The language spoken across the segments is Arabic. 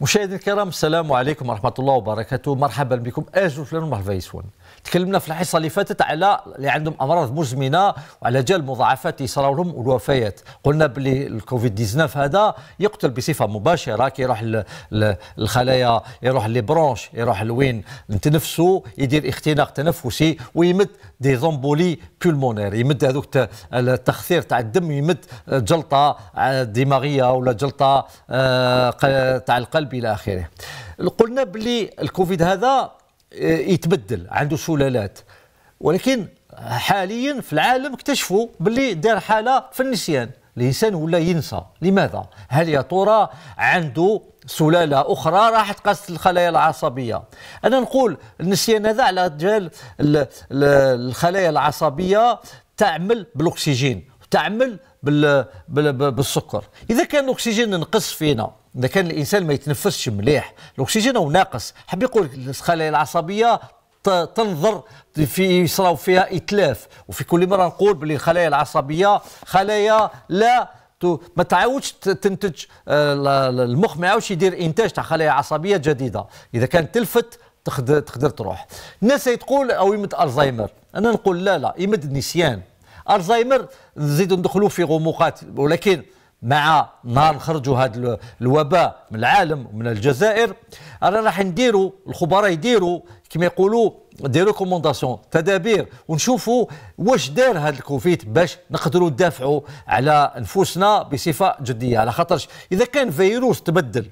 مشاهدينا الكرام السلام عليكم ورحمه الله وبركاته مرحبا بكم اجل فلان ومرحبا يسون تكلمنا في الحصه اللي فاتت على اللي عندهم امراض مزمنه وعلى جال مضاعفات اللي لهم والوفيات قلنا بلي الكوفيد 19 هذا يقتل بصفه مباشره كيروح للخلايا يروح لي برونش يروح لوين نتنفسوا يدير اختناق تنفسي ويمد دي زومبولي بولمونير يمد هذوك التخثير تاع الدم يمد جلطه دماغيه ولا جلطه آه، تاع القلب القلب الى اخره قلنا باللي الكوفيد هذا آه، يتبدل عنده سلالات ولكن حاليا في العالم اكتشفوا باللي دار حاله في النسيان الانسان ولا ينسى لماذا هل يا ترى عنده سلاله اخرى راح قاست الخلايا العصبيه انا نقول النسيان هذا على جال الخلايا العصبيه تعمل بالاكسجين تعمل بالسكر اذا كان الاكسجين نقص فينا اذا كان الانسان ما يتنفسش مليح الاكسجين هو ناقص حاب يقول لك الخلايا العصبيه تنظر في يصراو فيها اتلاف وفي كل مره نقول بلي الخلايا العصبيه خلايا لا ما تعاودش تنتج آه، المخ ما يعاودش يدير انتاج تاع خلايا عصبيه جديده اذا كانت تلفت تقدر تقدر تروح الناس تقول او يمد الزهايمر انا نقول لا لا يمد النسيان الزهايمر نزيدو ندخلو في غموقات ولكن مع نهار خرجوا هذا الوباء من العالم ومن الجزائر انا راح نديروا الخبراء يديروا كما يقولوا دي ريكومونداسيون تدابير ونشوفوا واش دار هذا الكوفيد باش نقدروا ندافعوا على نفوسنا بصفه جديه على خاطرش اذا كان فيروس تبدل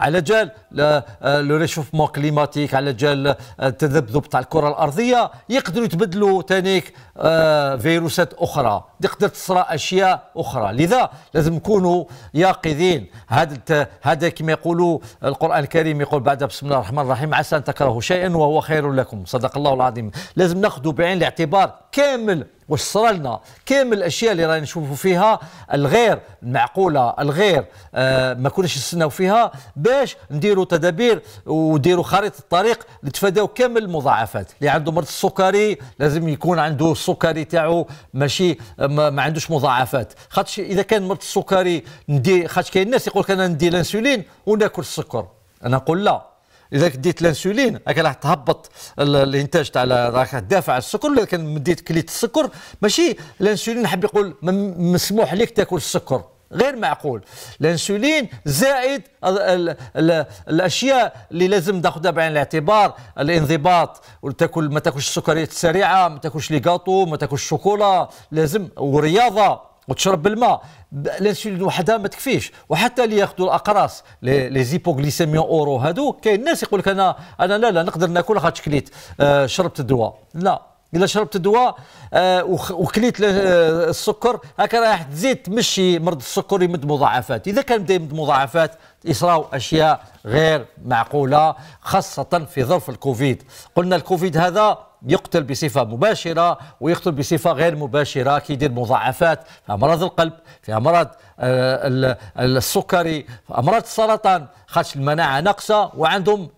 على جال آه، لو ريشوفمون كليماتيك على جال التذبذب آه، تاع الكره الارضيه يقدروا يتبدلوا تانيك آه، فيروسات اخرى تقدر تصرى اشياء اخرى لذا لازم نكونوا يقظين هذا هذا كما يقولوا القران الكريم يقول بعد بسم الله الرحمن الرحيم عسى ان تكرهوا شيئا وهو خير لكم صدق الله العظيم لازم ناخذوا بعين الاعتبار كامل واش صرا لنا كامل الاشياء اللي رانا نشوفوا فيها الغير المعقوله الغير آه ما كناش نستناو فيها باش نديروا تدابير وديروا خريطه الطريق نتفاداو كامل المضاعفات اللي عنده مرض السكري لازم يكون عنده السكري تاعو ماشي ما, ما عندوش مضاعفات خاطش اذا كان مرض السكري ندي خاطش كاين الناس يقول لك انا ندي الانسولين وناكل السكر انا نقول لا اذا ديت الانسولين راك راح تهبط الانتاج تاع راك تدافع على السكر لكن مديت كليت السكر ماشي الانسولين حاب يقول مسموح لك تاكل السكر غير معقول الانسولين زائد الـ الـ الـ الاشياء اللي لازم تاخذها بعين الاعتبار الانضباط وتاكل ما تاكلش السكريات السريعه ما تاكلش لي ما تاكلش الشوكولا لازم والرياضه وتشرب بالماء الانسولين وحدها ما تكفيش وحتى اللي ياخذوا الاقراص لي زيبوغليسيميون اورو هادو كاين ناس يقول لك انا انا لا لا نقدر ناكل خاطر كليت آه، شربت الدواء لا الا شربت الدواء آه، وكليت السكر هكا راح تزيد تمشي مرض السكر يمد مضاعفات اذا كان بدا يمد مضاعفات يصراو اشياء غير معقوله خاصه في ظرف الكوفيد قلنا الكوفيد هذا يقتل بصفة مباشرة ويقتل بصفة غير مباشرة كيدير مضاعفات في أمراض القلب في أمراض آه، السكري في أمراض السرطان خاطر المناعة ناقصة وعندهم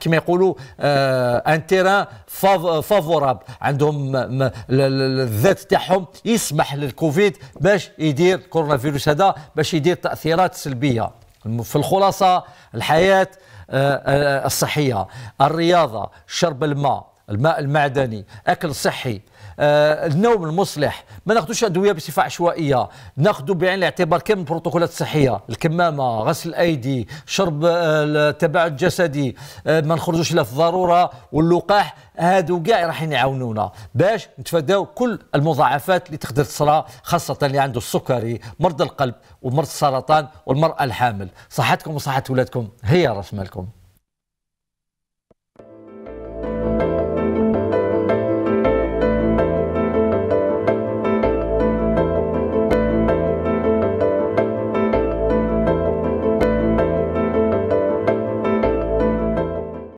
كما يقولوا آه، ان تيران فافورابل عندهم الذات تاعهم يسمح للكوفيد باش يدير كورونا فيروس هذا باش يدير تأثيرات سلبية في الخلاصة الحياة آه، آه، الصحية الرياضة شرب الماء الماء المعدني أكل صحي آه، النوم المصلح ما ناخذوش ادويه بصفه عشوائيه ناخذ بعين الاعتبار كم البروتوكولات الصحيه الكمامه غسل الايدي شرب آه، التباعد الجسدي آه، ما نخرجوش لا في ضروره واللقاح هادو كاع راح يعاونونا باش نتفاداو كل المضاعفات اللي تقدر تصرى خاصه اللي عنده السكري مرض القلب ومرض السرطان والمراه الحامل صحتكم وصحه ولادكم هي راس مالكم